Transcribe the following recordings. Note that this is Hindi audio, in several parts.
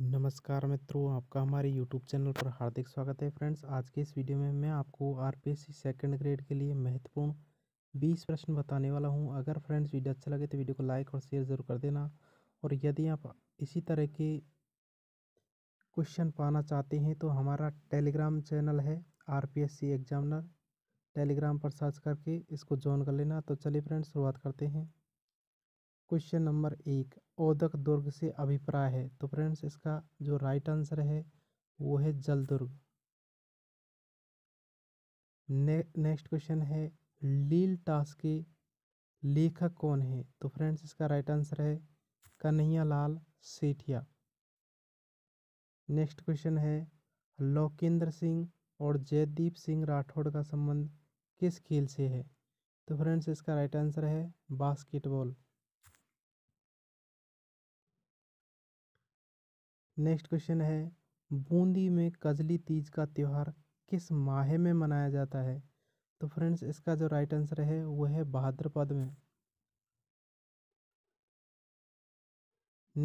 नमस्कार मित्रों आपका हमारे YouTube चैनल पर हार्दिक स्वागत है फ्रेंड्स आज के इस वीडियो में मैं आपको आर पी सेकेंड ग्रेड के लिए महत्वपूर्ण 20 प्रश्न बताने वाला हूं अगर फ्रेंड्स वीडियो अच्छा लगे तो वीडियो को लाइक और शेयर ज़रूर कर देना और यदि आप इसी तरह के क्वेश्चन पाना चाहते हैं तो हमारा टेलीग्राम चैनल है आर पी एग्जामिनर टेलीग्राम पर सर्च करके इसको ज्वाइन कर लेना तो चलिए फ्रेंड्स शुरुआत करते हैं क्वेश्चन नंबर एक ओदक दुर्ग से अभिप्राय है तो फ्रेंड्स इसका जो राइट आंसर है वो है जल दुर्ग ने, नेक्स्ट क्वेश्चन है लील टास के लेखक कौन है तो फ्रेंड्स इसका राइट आंसर है कन्हैया लाल सेठिया नेक्स्ट क्वेश्चन है लोकेंद्र सिंह और जयदीप सिंह राठौड़ का संबंध किस खेल से है तो फ्रेंड्स इसका राइट आंसर है बास्केटबॉल नेक्स्ट क्वेश्चन है बूंदी में कजली तीज का त्यौहार किस माह में मनाया जाता है तो फ्रेंड्स इसका जो राइट आंसर है वो है भाद्रपद में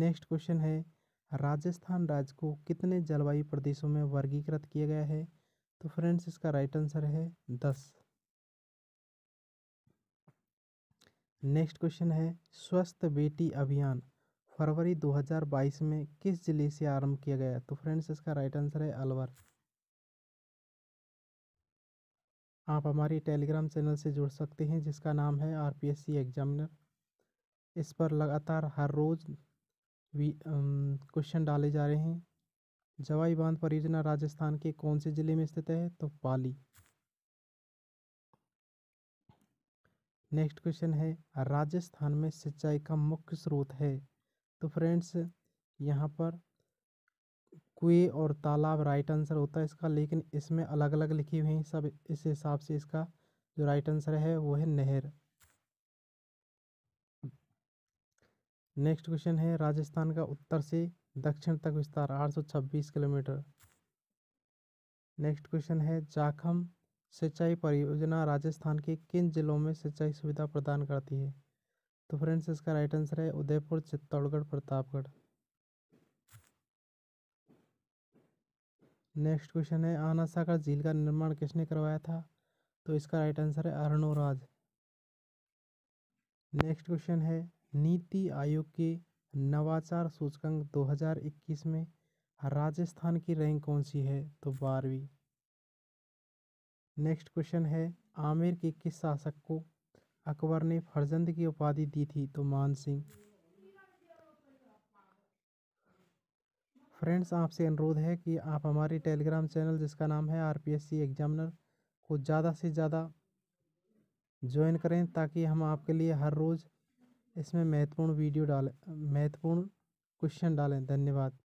नेक्स्ट क्वेश्चन है राजस्थान राज्य को कितने जलवायु प्रदेशों में वर्गीकृत किया गया है तो फ्रेंड्स इसका राइट आंसर है दस नेक्स्ट क्वेश्चन है स्वस्थ बेटी अभियान फरवरी 2022 में किस जिले से आरंभ किया गया तो फ्रेंड्स इसका राइट आंसर है अलवर आप हमारे टेलीग्राम चैनल से जुड़ सकते हैं जिसका नाम है आरपीएससी एग्जामिनर इस पर लगातार हर रोज़ क्वेश्चन डाले जा रहे हैं जवाई बांध परियोजना राजस्थान के कौन से ज़िले में स्थित है तो पाली नेक्स्ट क्वेश्चन है राजस्थान में सिंचाई का मुख्य स्रोत है तो फ्रेंड्स यहाँ पर कुएँ और तालाब राइट आंसर होता है इसका लेकिन इसमें अलग अलग लिखी हुई हैं सब इस हिसाब से इसका जो राइट आंसर है वो है नहर नेक्स्ट क्वेश्चन है राजस्थान का उत्तर से दक्षिण तक विस्तार 826 किलोमीटर नेक्स्ट क्वेश्चन है जाखम सिंचाई परियोजना राजस्थान के किन जिलों में सिंचाई सुविधा प्रदान करती है तो फ्रेंड्स इसका राइट आंसर है उदयपुर चित्तौड़गढ़ प्रतापगढ़ नेक्स्ट क्वेश्चन है आना सागर झील का निर्माण किसने करवाया था तो इसका राइट आंसर है अरुणोराज नेक्स्ट क्वेश्चन है नीति आयोग के नवाचार सूचकांक 2021 में राजस्थान की रैंक कौन सी है तो बारहवीं नेक्स्ट क्वेश्चन है आमिर के किस शासक को अकबर ने फर्जंद की उपाधि दी थी तो मान सिंह फ्रेंड्स आपसे अनुरोध है कि आप हमारे टेलीग्राम चैनल जिसका नाम है आरपीएससी एग्जामिनर को ज़्यादा से ज़्यादा ज्वाइन करें ताकि हम आपके लिए हर रोज़ इसमें महत्वपूर्ण वीडियो डालें महत्वपूर्ण क्वेश्चन डालें धन्यवाद